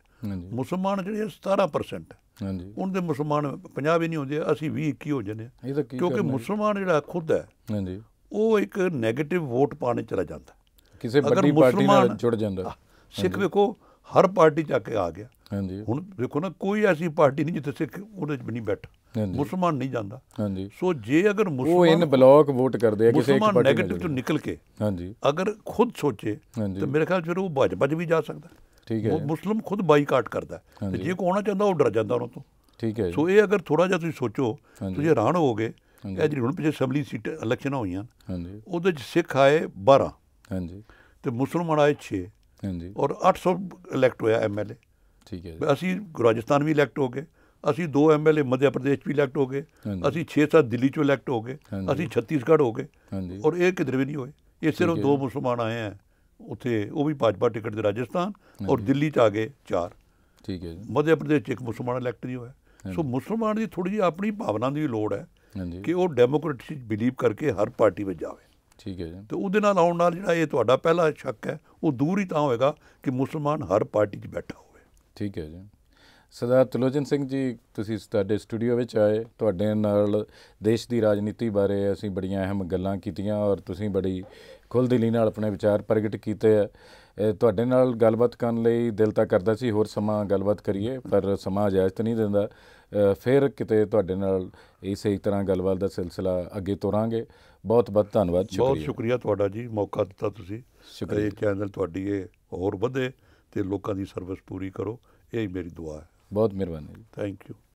ਮੁਸਲਮਾਨ ਜਿਹੜੇ 17% ਹਾਂਜੀ ਉਹਨਾਂ ਦੇ ਮੁਸਲਮਾਨ 50 ਵੀ ਨਹੀਂ ਹੁੰਦੇ ਅਸੀਂ 20 21 ਹੋ ਜਾਂਦੇ ਕਿਉਂਕਿ ਮੁਸਲਮਾਨ ਜਿਹੜਾ ਖੁਦ ਹੈ ਹਾਂਜੀ ਉਹ ਇੱਕ 네ਗੇਟਿਵ ਵੋਟ ਪਾਣੇ ਚਲਾ ਜਾਂਦਾ ਕਿਸੇ ਵੱਡੀ ਪਾਰਟੀ ਨਾਲ ਜੁੜ ਜਾਂਦਾ ਸਿੱਖ ਵੇਖੋ ਹਰ ਪਾਰਟੀ ਚ ਆ ਕੇ ਆ ਗਿਆ ਹਾਂਜੀ ਹੁਣ ਦੇਖੋ ਨਾ ਕੋਈ ਐਸੀ ਪਾਰਟੀ ਨਹੀਂ ਜਿੱਥੇ ਸਿੱਖ ਉਹਦੇ 'ਚ ਨਹੀਂ ਬੈਠਾ ਮੁਸਲਮਾਨ ਨਹੀਂ ਜਾਂਦਾ ਹਾਂਜੀ ਸੋ ਜੇ ਅਗਰ ਮੁਸਲਮਾਨ ਉਹ ਇਨ ਬਲੌਕ ਵੋਟ ਕਰਦੇ ਆ ਕਿਸੇ ਇੱਕ ਪਾਰਟੀ ਮੁਸਲਮਾਨ 네ਗੇਟਿਵ ਤੋਂ ਨਿਕਲ ਕੇ ਹਾਂਜੀ ਅਗਰ ਖੁਦ ਸੋਚੇ ਤਾਂ ਮੇਰੇ ਖਿਆਲ ਚ ਉਹ ਭਾਜਪਾ ਵੀ ਜਾ ਸਕਦਾ ਠੀਕ ਹੈ ਉਹ ਮੁਸਲਮ ਖੁਦ ਬਾਈਕਾਟ ਕਰਦਾ ਤੇ ਜੇ ਕੋ ਆਉਣਾ ਚਾਹੁੰਦਾ ਉਹ ਡਰ ਜਾਂਦਾ ਉਹਨਾਂ ਤੋਂ ਠੀਕ ਹੈ ਸੋ ਇਹ ਅਗਰ ਥੋੜਾ ਜਿਹਾ ਤੁਸੀਂ ਸੋਚੋ ਤੁਸੀਂ ਹੈਰਾਨ ਹੋਗੇ ਇਹ ਜਿਹੜੀ ਹੁਣ ਪਿਛੇ ਅਸੈਂਬਲੀ ਸੀਟ ਇਲੈਕਸ਼ਨਾਂ ਹੋਈਆਂ ਹਾਂਜੀ ਉਹਦੇ 'ਚ ਸਿੱਖ ਆਏ 12 ਹਾਂਜੀ ਤੇ ਮੁਸਲਮਾਨ ਆਏ 6 ਹਾਂਜੀ ਔਰ 800 ਇਲੈਕਟ ਹੋਇਆ ਐਮਐਲਏ ਠੀਕ ਹੈ ਅਸੀਂ ਰਾਜਸਥਾਨ ਵੀ ਇਲੈਕਟ ਹੋ ਗਏ ਅਸੀਂ 2 ਐਮਐਲਏ ਮੱਧ ਪ੍ਰਦੇਸ਼ ਵੀ ਇਲੈਕਟ ਹੋ ਗਏ ਅਸੀਂ 6-7 ਦਿੱਲੀ ਚੋਂ ਇਲੈਕਟ ਹੋ ਗਏ ਅਸੀਂ ਛੱਤੀਸਗੜ੍ਹ ਹੋ ਗਏ ਔਰ ਇਹ ਕਿਧਰ ਵੀ ਨਹੀਂ ਹੋਏ ਇਹ ਸਿਰਫ ਦੋ ਮੁਸਲਮਾਨ ਆਏ ਆ ਉੱਥੇ ਉਹ ਵੀ ਭਾਜਪਾ ਟਿਕਟ ਦੇ ਰਾਜਸਥਾਨ ਔਰ ਦਿੱਲੀ ਚ ਆ ਗਏ ਚਾਰ ਠੀਕ ਹੈ ਜੀ ਮੱਧ ਪ੍ਰਦੇਸ਼ ਇੱਕ ਮੁਸਲਮਾਨ ਇਲੈਕਟ ਨਹੀਂ ਹੋਇਆ ਸੋ ਮੁਸਲਮਾਨ ਦੀ ਥੋੜੀ ਜਿਹੀ ਆਪਣੀ ਭਾਵਨਾ ਦੀ ਲੋੜ ਹੈ ਕਿ ਉਹ ਡੈਮੋਕ੍ਰੇਟਿਕ ਬਿਲੀਵ ਕਰਕੇ ਹਰ ਪਾਰਟੀ ਵਿੱਚ ਜਾਵੇ ਠੀਕ ਹੈ ਜੀ ਤੇ ਉਹਦੇ ਨਾਲ ਆਉਣ ਨਾਲ ਜਿਹੜਾ ਇਹ ਤੁਹਾਡਾ ਪਹਿਲਾ ਸ਼ੱਕ ਹੈ ਉਹ ਦੂਰ ਹੀ ਤਾਂ ਹੋਏਗਾ ਕਿ ਮੁਸਲਮਾਨ ਹਰ ਪਾਰਟੀ 'ਚ ਬੈਠਾ ਠੀਕ ਹੈ ਜੀ ਸਰਦਾਰ ਤਲੋਜਨ ਸਿੰਘ ਜੀ ਤੁਸੀਂ ਸਾਡੇ ਸਟੂਡੀਓ ਵਿੱਚ ਆਏ ਤੁਹਾਡੇ ਨਾਲ ਦੇਸ਼ ਦੀ ਰਾਜਨੀਤੀ ਬਾਰੇ ਅਸੀਂ ਬੜੀਆਂ ਅਹਿਮ ਗੱਲਾਂ ਕੀਤੀਆਂ ਔਰ ਤੁਸੀਂ ਬੜੀ ਖੁੱਲ੍ਹ ਦਿਲੀ ਨਾਲ ਆਪਣੇ ਵਿਚਾਰ ਪ੍ਰਗਟ ਕੀਤੇ ਆ ਤੁਹਾਡੇ ਨਾਲ ਗੱਲਬਾਤ ਕਰਨ ਲਈ ਦਿਲ ਤਾਂ ਕਰਦਾ ਸੀ ਹੋਰ ਸਮਾਂ ਗੱਲਬਾਤ ਕਰੀਏ ਪਰ ਸਮਾਂ ਇਜਾਜ਼ਤ ਨਹੀਂ ਦਿੰਦਾ ਫਿਰ ਕਿਤੇ ਤੁਹਾਡੇ ਨਾਲ ਇਸੇ ਤਰ੍ਹਾਂ ਗੱਲਬਾਤ ਦਾ ਸਿਲਸਿਲਾ ਅੱਗੇ ਤੋਰਾਂਗੇ ਬਹੁਤ ਬਹੁਤ ਧੰਨਵਾਦ ਸ਼ੁਕਰੀਆ ਬਹੁਤ ਸ਼ੁਕਰੀਆ ਤੁਹਾਡਾ ਜੀ ਮੌਕਾ ਦਿੱਤਾ ਤੁਸੀਂ ਇਹ ਚੈਨਲ ਤੁਹਾਡੀ ਇਹ ਹੋਰ ਵਧੇ ਤੇ ਲੋਕਾਂ ਦੀ ਸਰਵਿਸ ਪੂਰੀ ਕਰੋ ਇਹ ਹੀ ਮੇਰੀ ਦੁਆ ਹੈ ਬਹੁਤ ਮਿਹਰਬਾਨੀ ਥੈਂਕ ਯੂ